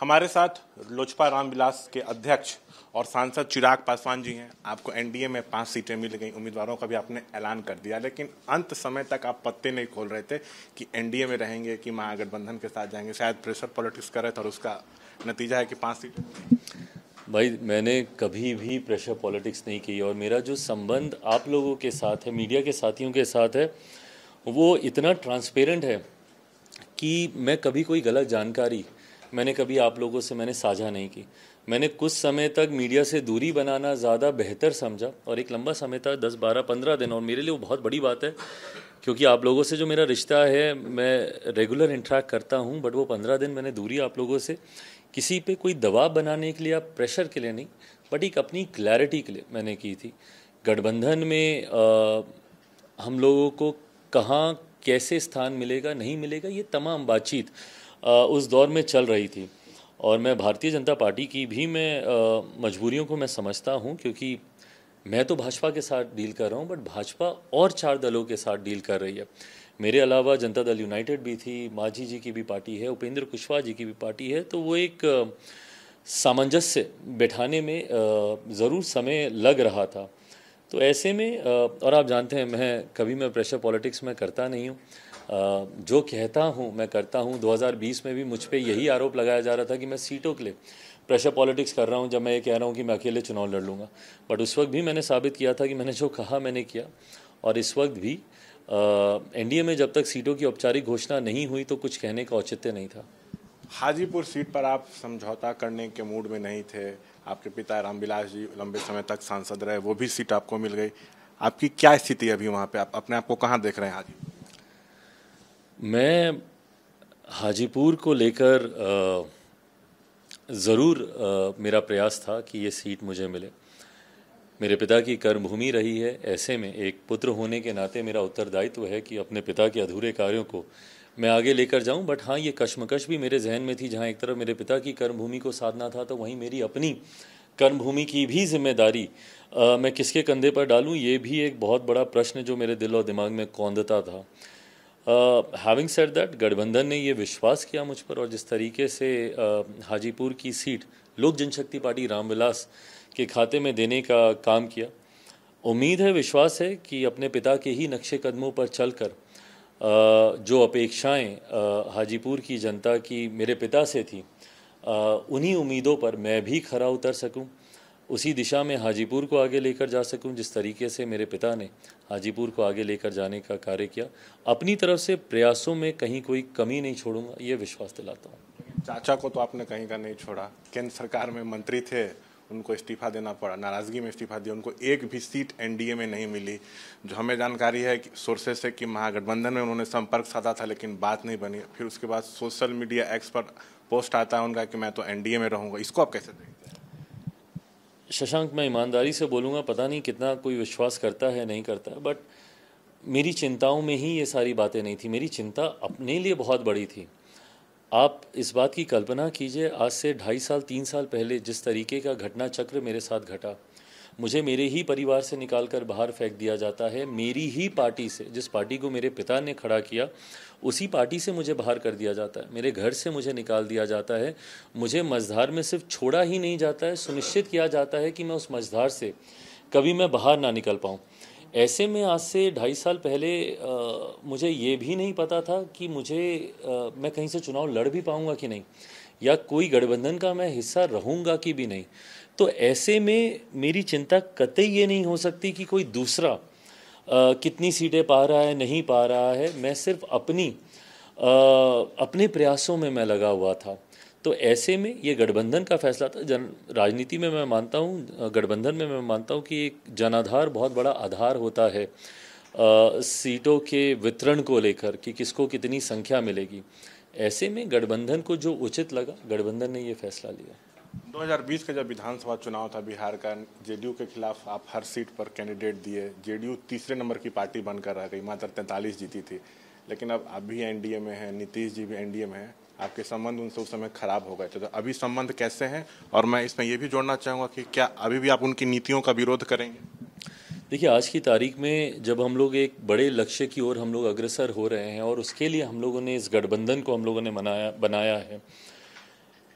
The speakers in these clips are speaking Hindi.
हमारे साथ लोजपा रामविलास के अध्यक्ष और सांसद चिराग पासवान जी हैं आपको एनडीए में पांच सीटें मिल गई उम्मीदवारों का भी आपने ऐलान कर दिया लेकिन अंत समय तक आप पत्ते नहीं खोल रहे थे कि एनडीए में रहेंगे कि महागठबंधन के साथ जाएंगे शायद प्रेशर पॉलिटिक्स कर रहे थे तो और उसका नतीजा है कि पाँच सीटें भाई मैंने कभी भी प्रेशर पॉलिटिक्स नहीं की और मेरा जो संबंध आप लोगों के साथ है मीडिया के साथियों के साथ है वो इतना ट्रांसपेरेंट है कि मैं कभी कोई गलत जानकारी मैंने कभी आप लोगों से मैंने साझा नहीं की मैंने कुछ समय तक मीडिया से दूरी बनाना ज़्यादा बेहतर समझा और एक लंबा समय था दस बारह पंद्रह दिन और मेरे लिए वो बहुत बड़ी बात है क्योंकि आप लोगों से जो मेरा रिश्ता है मैं रेगुलर इंट्रैक्ट करता हूँ बट वो पंद्रह दिन मैंने दूरी आप लोगों से किसी पे कोई दबाव बनाने के लिए या प्रेशर के लिए नहीं बट एक अपनी क्लैरिटी के लिए मैंने की थी गठबंधन में आ, हम लोगों को कहाँ कैसे स्थान मिलेगा नहीं मिलेगा ये तमाम बातचीत उस दौर में चल रही थी और मैं भारतीय जनता पार्टी की भी मैं मजबूरियों को मैं समझता हूँ क्योंकि मैं तो भाजपा के साथ डील कर रहा हूँ बट भाजपा और चार दलों के साथ डील कर रही है मेरे अलावा जनता दल यूनाइटेड भी थी माझी जी की भी पार्टी है उपेंद्र कुशवाहा जी की भी पार्टी है तो वो एक सामंजस्य बैठाने में ज़रूर समय लग रहा था तो ऐसे में और आप जानते हैं मैं कभी मैं प्रेशर पॉलिटिक्स में करता नहीं हूँ जो कहता हूँ मैं करता हूँ 2020 में भी मुझ पर यही आरोप लगाया जा रहा था कि मैं सीटों के लिए प्रेशर पॉलिटिक्स कर रहा हूँ जब मैं ये कह रहा हूँ कि मैं अकेले चुनाव लड़ लूँगा बट उस वक्त भी मैंने साबित किया था कि मैंने जो कहा मैंने किया और इस वक्त भी एनडीए में जब तक सीटों की औपचारिक घोषणा नहीं हुई तो कुछ कहने का औचित्य नहीं था हाजीपुर सीट पर आप समझौता करने के मूड में नहीं थे आपके पिता रामविलास जी लंबे समय तक सांसद रहे वो भी सीट आपको मिल गई आपकी क्या स्थिति है अभी वहाँ पे आप अपने आप को कहाँ देख रहे हैं हाजीपुर मैं हाजीपुर को लेकर ज़रूर मेरा प्रयास था कि ये सीट मुझे मिले मेरे पिता की कर्मभूमि रही है ऐसे में एक पुत्र होने के नाते मेरा उत्तरदायित्व है कि अपने पिता के अधूरे कार्यों को मैं आगे लेकर जाऊं बट हाँ ये कश्मकश भी मेरे जहन में थी जहाँ एक तरफ मेरे पिता की कर्मभूमि को साधना था तो वहीं मेरी अपनी कर्मभूमि की भी जिम्मेदारी मैं किसके कंधे पर डालूँ ये भी एक बहुत बड़ा प्रश्न जो मेरे दिल और दिमाग में कौंदता था हैविंग सेड दैट गठबंधन ने ये विश्वास किया मुझ पर और जिस तरीके से uh, हाजीपुर की सीट लोक जनशक्ति पार्टी रामविलास के खाते में देने का काम किया उम्मीद है विश्वास है कि अपने पिता के ही नक्शे कदमों पर चलकर uh, जो अपेक्षाएं uh, हाजीपुर की जनता की मेरे पिता से थी uh, उन्हीं उम्मीदों पर मैं भी खरा उतर सकूं उसी दिशा में हाजीपुर को आगे लेकर जा सकूं जिस तरीके से मेरे पिता ने हाजीपुर को आगे लेकर जाने का कार्य किया अपनी तरफ से प्रयासों में कहीं कोई कमी नहीं छोड़ूंगा ये विश्वास दिलाता हूँ चाचा को तो आपने कहीं का नहीं छोड़ा केंद्र सरकार में मंत्री थे उनको इस्तीफा देना पड़ा नाराज़गी में इस्तीफा दिया उनको एक भी सीट एनडीए में नहीं मिली जो हमें जानकारी है कि सोर्सेस से कि महागठबंधन में उन्होंने संपर्क साधा था लेकिन बात नहीं बनी फिर उसके बाद सोशल मीडिया एक्सपर्ट पोस्ट आता है उनका कि मैं तो एनडीए में रहूँगा इसको आप कैसे देखते शशांक मैं ईमानदारी से बोलूँगा पता नहीं कितना कोई विश्वास करता है नहीं करता है बट मेरी चिंताओं में ही ये सारी बातें नहीं थी मेरी चिंता अपने लिए बहुत बड़ी थी आप इस बात की कल्पना कीजिए आज से ढाई साल तीन साल पहले जिस तरीके का घटना चक्र मेरे साथ घटा मुझे मेरे ही परिवार से निकाल कर बाहर फेंक दिया जाता है मेरी ही पार्टी से जिस पार्टी को मेरे पिता ने खड़ा किया उसी पार्टी से मुझे बाहर कर दिया जाता है मेरे घर से मुझे निकाल दिया जाता है मुझे मझधार में सिर्फ छोड़ा ही नहीं जाता है सुनिश्चित किया जाता है कि मैं उस मझधार से कभी मैं बाहर ना निकल पाऊँ ऐसे में आज से ढाई साल पहले आ, मुझे ये भी नहीं पता था कि मुझे आ, मैं कहीं से चुनाव लड़ भी पाऊँगा कि नहीं या कोई गठबंधन का मैं हिस्सा रहूँगा कि भी नहीं तो ऐसे में मेरी चिंता कतई ये नहीं हो सकती कि कोई दूसरा आ, कितनी सीटें पा रहा है नहीं पा रहा है मैं सिर्फ अपनी आ, अपने प्रयासों में मैं लगा हुआ था तो ऐसे में ये गठबंधन का फैसला था जन राजनीति में मैं मानता हूँ गठबंधन में मैं मानता हूँ कि एक जनाधार बहुत बड़ा आधार होता है आ, सीटों के वितरण को लेकर कि किसको कितनी संख्या मिलेगी ऐसे में गठबंधन को जो उचित लगा गठबंधन ने ये फैसला लिया 2020 का जब विधानसभा चुनाव था बिहार का जेडीयू के खिलाफ आप हर सीट पर कैंडिडेट दिए जेडीयू तीसरे नंबर की पार्टी बनकर रह गई मात्र तैंतालीस जीती थी लेकिन अब आप भी एनडीए में हैं नीतीश जी भी एनडीए में हैं आपके संबंध उनसे उस समय खराब हो गए थे तो अभी संबंध कैसे हैं और मैं इसमें यह भी जोड़ना चाहूँगा कि क्या अभी भी आप उनकी नीतियों का विरोध करेंगे देखिए आज की तारीख में जब हम लोग एक बड़े लक्ष्य की ओर हम लोग अग्रसर हो रहे हैं और उसके लिए हम लोगों ने इस गठबंधन को हम लोगों ने मनाया बनाया है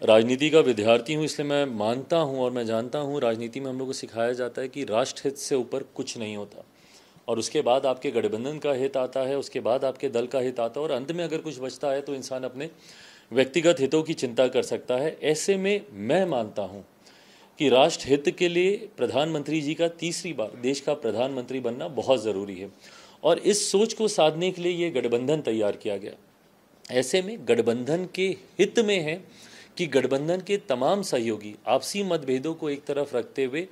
राजनीति का विद्यार्थी हूँ इसलिए मैं मानता हूँ और मैं जानता हूँ राजनीति में हम लोग को सिखाया जाता है कि राष्ट्र हित से ऊपर कुछ नहीं होता और उसके बाद आपके गठबंधन का हित आता है उसके बाद आपके दल का हित आता है और अंत में अगर कुछ बचता है तो इंसान अपने व्यक्तिगत हितों की चिंता कर सकता है ऐसे में मैं मानता हूँ कि राष्ट्र हित के लिए प्रधानमंत्री जी का तीसरी बार देश का प्रधानमंत्री बनना बहुत ज़रूरी है और इस सोच को साधने के लिए ये गठबंधन तैयार किया गया ऐसे में गठबंधन के हित में है कि गठबंधन के तमाम सहयोगी आपसी मतभेदों को एक तरफ रखते हुए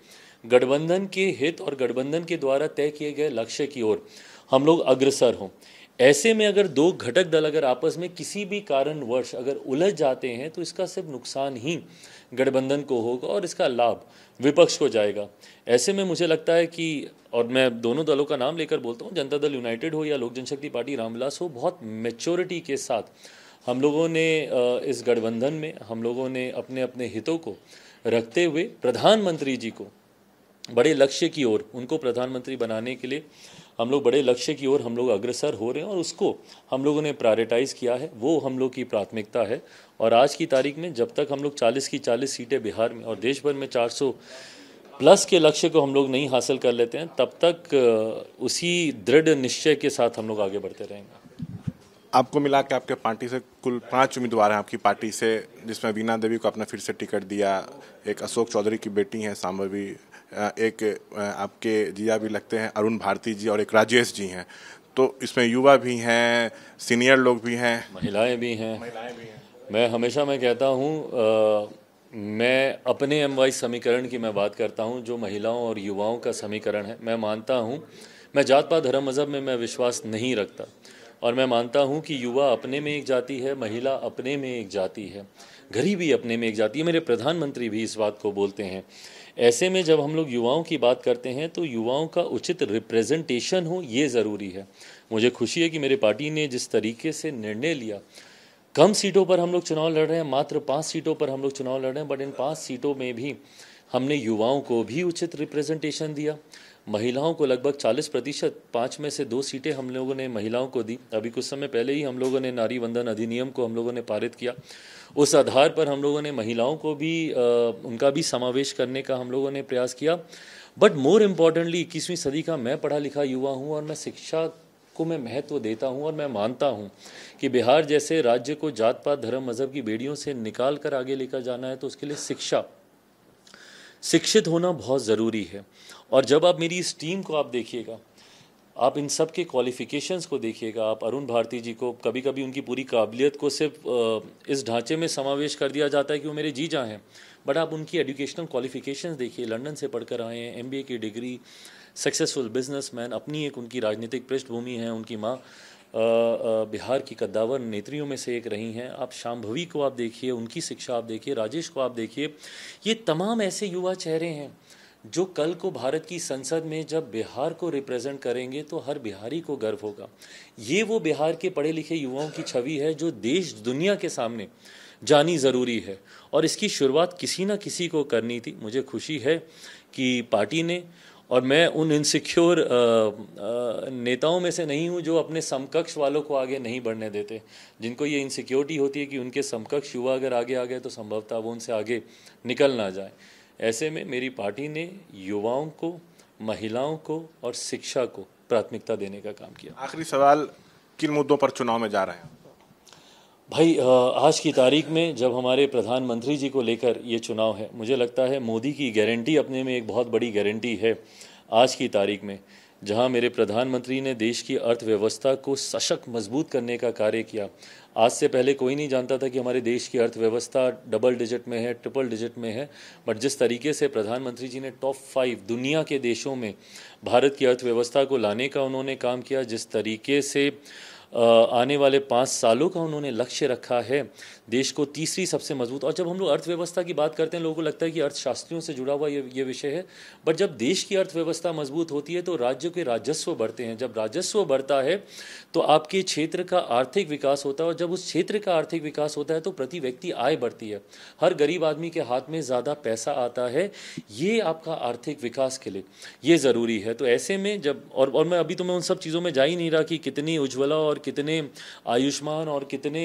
गठबंधन के हित और गठबंधन के द्वारा तय किए गए लक्ष्य की ओर हम लोग अग्रसर हों ऐसे में अगर दो घटक दल अगर आपस में किसी भी कारणवश अगर उलझ जाते हैं तो इसका सिर्फ नुकसान ही गठबंधन को होगा और इसका लाभ विपक्ष को जाएगा ऐसे में मुझे लगता है कि और मैं दोनों दलों का नाम लेकर बोलता हूँ जनता दल यूनाइटेड हो या लोक जनशक्ति पार्टी रामविलास हो बहुत मेच्योरिटी के साथ हम लोगों ने इस गठबंधन में हम लोगों ने अपने अपने हितों को रखते हुए प्रधानमंत्री जी को बड़े लक्ष्य की ओर उनको प्रधानमंत्री बनाने के लिए हम लोग बड़े लक्ष्य की ओर हम लोग अग्रसर हो रहे हैं और उसको हम लोगों ने प्रायोरिटाइज़ किया है वो हम लोग की प्राथमिकता है और आज की तारीख में जब तक हम लोग 40 की 40 सीटें बिहार में और देश भर में 400 प्लस के लक्ष्य को हम लोग नहीं हासिल कर लेते हैं तब तक उसी दृढ़ निश्चय के साथ हम लोग आगे बढ़ते रहेंगे आपको मिला कि आपके पार्टी से कुल पांच उम्मीदवार हैं आपकी पार्टी से जिसमें वीना देवी को अपना फिर से टिकट दिया एक अशोक चौधरी की बेटी हैं सांभवी एक आपके जिया भी लगते हैं अरुण भारती जी और एक राजेश जी हैं तो इसमें युवा भी हैं सीनियर लोग भी हैं महिलाएं भी हैं महिलाएं भी हैं मैं हमेशा मैं कहता हूँ मैं अपने एम समीकरण की मैं बात करता हूँ जो महिलाओं और युवाओं का समीकरण है मैं मानता हूँ मैं जात पात धर्म मज़हब में मैं विश्वास नहीं रखता और मैं मानता हूँ कि युवा अपने में एक जाति है महिला अपने में एक जाति है गरीबी अपने में एक जाति है मेरे प्रधानमंत्री भी इस बात को बोलते हैं ऐसे में जब हम लोग युवाओं की बात करते हैं तो युवाओं का उचित रिप्रेजेंटेशन हो ये ज़रूरी है मुझे खुशी है कि मेरे पार्टी ने जिस तरीके से निर्णय लिया कम सीटों पर हम लोग चुनाव लड़ रहे हैं मात्र पाँच सीटों पर हम लोग चुनाव लड़ रहे हैं बट इन पाँच सीटों में भी हमने युवाओं को भी उचित रिप्रेजेंटेशन दिया महिलाओं को लगभग 40 प्रतिशत पाँच में से दो सीटें हम लोगों ने महिलाओं को दी अभी कुछ समय पहले ही हम लोगों ने नारी वंदन अधिनियम को हम लोगों ने पारित किया उस आधार पर हम लोगों ने महिलाओं को भी आ, उनका भी समावेश करने का हम लोगों ने प्रयास किया बट मोर इम्पॉर्टेंटली इक्कीसवीं सदी का मैं पढ़ा लिखा युवा हूँ और मैं शिक्षा को मैं महत्व देता हूँ और मैं मानता हूँ कि बिहार जैसे राज्य को जात पात धर्म मज़हब की बेड़ियों से निकाल कर आगे लेकर जाना है तो उसके लिए शिक्षा शिक्षित होना बहुत ज़रूरी है और जब आप मेरी इस टीम को आप देखिएगा आप इन सब के क्वालिफ़िकेशंस को देखिएगा आप अरुण भारती जी को कभी कभी उनकी पूरी काबिलियत को सिर्फ इस ढांचे में समावेश कर दिया जाता है कि वो मेरे जीजा हैं बट आप उनकी एजुकेशनल क्वालिफ़िकेशंस देखिए लंदन से पढ़कर आए हैं एमबीए की डिग्री सक्सेसफुल बिजनेसमैन अपनी एक उनकी राजनीतिक पृष्ठभूमि है उनकी माँ बिहार की कद्दावर नेत्रियों में से एक रही हैं आप शाम्भवी को आप देखिए उनकी शिक्षा आप देखिए राजेश को आप देखिए ये तमाम ऐसे युवा चेहरे हैं जो कल को भारत की संसद में जब बिहार को रिप्रेजेंट करेंगे तो हर बिहारी को गर्व होगा ये वो बिहार के पढ़े लिखे युवाओं की छवि है जो देश दुनिया के सामने जानी ज़रूरी है और इसकी शुरुआत किसी न किसी को करनी थी मुझे खुशी है कि पार्टी ने और मैं उन इनसिक्योर नेताओं में से नहीं हूँ जो अपने समकक्ष वालों को आगे नहीं बढ़ने देते जिनको ये इनसिक्योरिटी होती है कि उनके समकक्ष युवा अगर आगे आ गए तो संभवतः वो उनसे आगे निकल ना जाए ऐसे में मेरी पार्टी ने युवाओं को महिलाओं को और शिक्षा को प्राथमिकता देने का काम किया आखिरी सवाल किन मुद्दों पर चुनाव में जा रहे हैं भाई आज की तारीख में जब हमारे प्रधानमंत्री जी को लेकर ये चुनाव है मुझे लगता है मोदी की गारंटी अपने में एक बहुत बड़ी गारंटी है आज की तारीख में जहां मेरे प्रधानमंत्री ने देश की अर्थव्यवस्था को सशक्त मजबूत करने का कार्य किया आज से पहले कोई नहीं जानता था कि हमारे देश की अर्थव्यवस्था डबल डिजिट में है ट्रिपल डिजिट में है बट जिस तरीके से प्रधानमंत्री जी ने टॉप फाइव दुनिया के देशों में भारत की अर्थव्यवस्था को लाने का उन्होंने काम किया जिस तरीके से आने वाले पाँच सालों का उन्होंने लक्ष्य रखा है देश को तीसरी सबसे मजबूत और जब हम लोग अर्थव्यवस्था की बात करते हैं लोगों को लगता है कि अर्थशास्त्रियों से जुड़ा हुआ ये ये विषय है बट जब देश की अर्थव्यवस्था मजबूत होती है तो राज्यों के राजस्व बढ़ते हैं जब राजस्व बढ़ता है तो आपके क्षेत्र का आर्थिक विकास होता है और जब उस क्षेत्र का आर्थिक विकास होता है तो प्रति व्यक्ति आय बढ़ती है हर गरीब आदमी के हाथ में ज़्यादा पैसा आता है ये आपका आर्थिक विकास के लिए ये ज़रूरी है तो ऐसे में जब और और मैं अभी तो मैं उन सब चीज़ों में जा ही नहीं रहा कि कितनी उज्ज्वला और और कितने आयुष्मान और कितने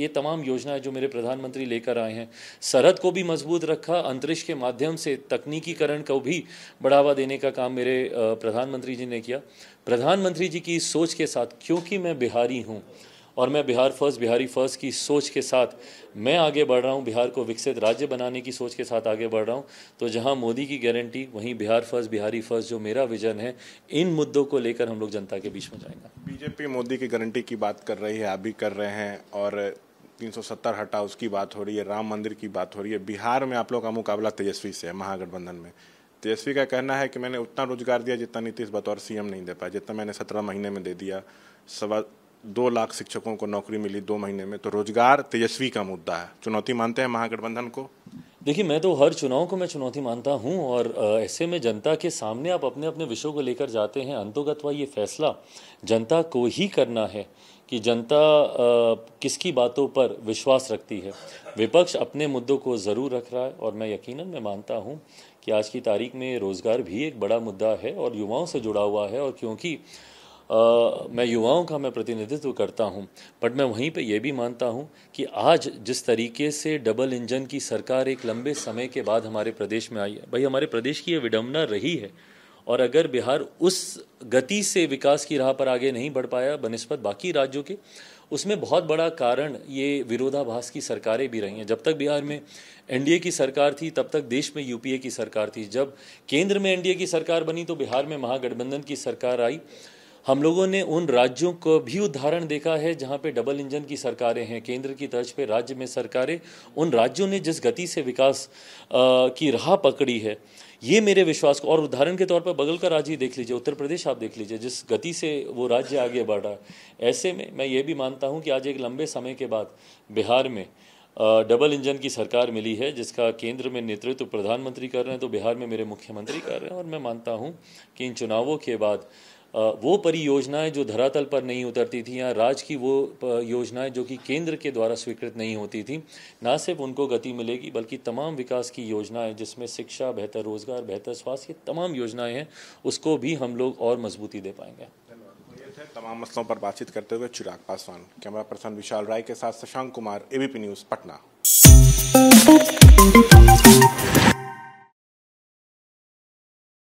ये तमाम योजनाएं जो मेरे प्रधानमंत्री लेकर आए हैं सरहद को भी मजबूत रखा अंतरिक्ष के माध्यम से तकनीकीकरण को भी बढ़ावा देने का काम मेरे प्रधानमंत्री जी ने किया प्रधानमंत्री जी की सोच के साथ क्योंकि मैं बिहारी हूँ और मैं बिहार फर्स्ट बिहारी फर्स्ट की सोच के साथ मैं आगे बढ़ रहा हूँ बिहार को विकसित राज्य बनाने की सोच के साथ आगे बढ़ रहा हूँ तो जहाँ मोदी की गारंटी वहीं बिहार फर्स्ट बिहारी फर्स्ट जो मेरा विजन है इन मुद्दों को लेकर हम लोग जनता के बीच में जाएंगे बीजेपी मोदी की गारंटी की बात कर रही है आप भी कर रहे हैं और 370 हटा उसकी बात हो रही है राम मंदिर की बात हो रही है बिहार में आप लोग का मुकाबला तेजस्वी से है महागठबंधन में तेजस्वी का कहना है कि मैंने उतना रोजगार दिया जितना नीतीश बतौर सीएम नहीं दे पाया जितना मैंने सत्रह महीने में दे दिया सवा दो लाख शिक्षकों को नौकरी मिली दो महीने में तो रोजगार तेजस्वी का मुद्दा है चुनौती मानते हैं महागठबंधन को देखिए मैं तो हर चुनाव को मैं चुनौती मानता हूं और ऐसे में जनता के सामने आप अपने अपने विषयों को लेकर जाते हैं अंतोगतवा ये फैसला जनता को ही करना है कि जनता किसकी बातों पर विश्वास रखती है विपक्ष अपने मुद्दों को ज़रूर रख रहा है और मैं यकीनन मैं मानता हूँ कि आज की तारीख में रोज़गार भी एक बड़ा मुद्दा है और युवाओं से जुड़ा हुआ है और क्योंकि मैं युवाओं का मैं प्रतिनिधित्व करता हूँ बट मैं वहीं पे यह भी मानता हूँ कि आज जिस तरीके से डबल इंजन की सरकार एक लंबे समय के बाद हमारे प्रदेश में आई है भाई हमारे प्रदेश की ये विडम्बना रही है और अगर बिहार उस गति से विकास की राह पर आगे नहीं बढ़ पाया बनस्पत बाकी राज्यों के उसमें बहुत बड़ा कारण ये विरोधाभास की सरकारें भी रही हैं जब तक बिहार में एनडीए की सरकार थी तब तक देश में यूपीए की सरकार थी जब केंद्र में एनडीए की सरकार बनी तो बिहार में महागठबंधन की सरकार आई हम लोगों ने उन राज्यों को भी उदाहरण देखा है जहाँ पे डबल इंजन की सरकारें हैं केंद्र की तर्ज पे राज्य में सरकारें उन राज्यों ने जिस गति से विकास की राह पकड़ी है ये मेरे विश्वास को और उदाहरण के तौर पर बगल का राज्य देख लीजिए उत्तर प्रदेश आप देख लीजिए जिस गति से वो राज्य आगे बढ़ रहा है ऐसे में मैं ये भी मानता हूँ कि आज एक लंबे समय के बाद बिहार में डबल इंजन की सरकार मिली है जिसका केंद्र में नेतृत्व प्रधानमंत्री कर रहे हैं तो बिहार में मेरे मुख्यमंत्री कर रहे हैं और मैं मानता हूँ कि इन चुनावों के बाद वो परियोजनाएं जो धरातल पर नहीं उतरती थी या राज्य की वो योजनाएं जो कि केंद्र के द्वारा स्वीकृत नहीं होती थी ना सिर्फ उनको गति मिलेगी बल्कि तमाम विकास की योजनाएं जिसमें शिक्षा बेहतर रोजगार बेहतर स्वास्थ्य तमाम योजनाएं हैं उसको भी हम लोग और मजबूती दे पाएंगे तो तमाम मसलों पर बातचीत करते हुए चिराग पासवान कैमरा पर्सन विशाल राय के साथ शशांक कुमार एबीपी न्यूज़ पटना